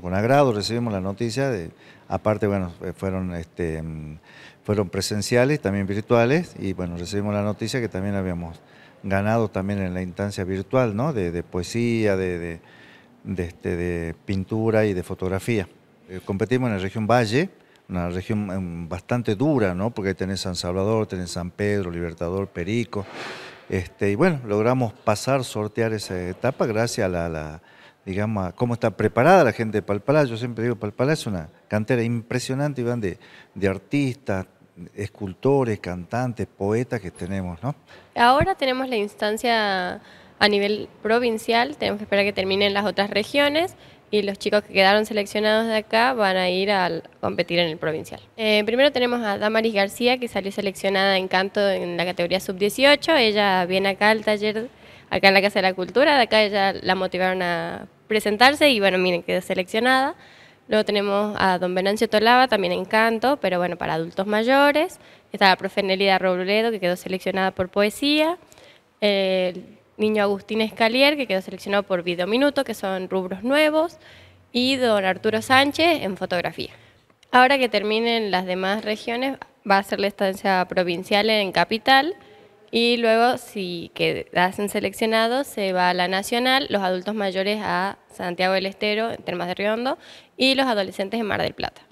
con, agrado recibimos la noticia. De, aparte, bueno, fueron, este, fueron presenciales, también virtuales, y bueno, recibimos la noticia que también habíamos ganado también en la instancia virtual, ¿no? De, poesía, de, este, de pintura y de fotografía. Eh, competimos en la región Valle, una región em, bastante dura, ¿no? Porque tenés San Salvador, tenés San Pedro, Libertador, Perico. Este, y bueno, logramos pasar, sortear esa etapa gracias a la digamos, cómo está preparada la gente de Palpalá. Yo siempre digo, Palpalá es una cantera impresionante, Iván, de, de artistas, escultores, cantantes, poetas que tenemos, ¿no? Ahora tenemos la instancia a nivel provincial, tenemos que esperar que terminen las otras regiones y los chicos que quedaron seleccionados de acá van a ir a competir en el provincial. Eh, primero tenemos a Damaris García, que salió seleccionada en canto en la categoría sub-18. Ella viene acá al taller, acá en la Casa de la Cultura, de acá ella la motivaron a presentarse y bueno, miren, quedó seleccionada. Luego tenemos a don benancio Tolava, también en canto, pero bueno, para adultos mayores. Está la profe Nelida Robledo, que quedó seleccionada por poesía. El niño Agustín Escalier, que quedó seleccionado por video minuto, que son rubros nuevos. Y don Arturo Sánchez en fotografía. Ahora que terminen las demás regiones, va a ser la estancia provincial en Capital y luego, si quedasen seleccionados, se va a la nacional, los adultos mayores a Santiago del Estero, en Termas de Riondo, y los adolescentes en Mar del Plata.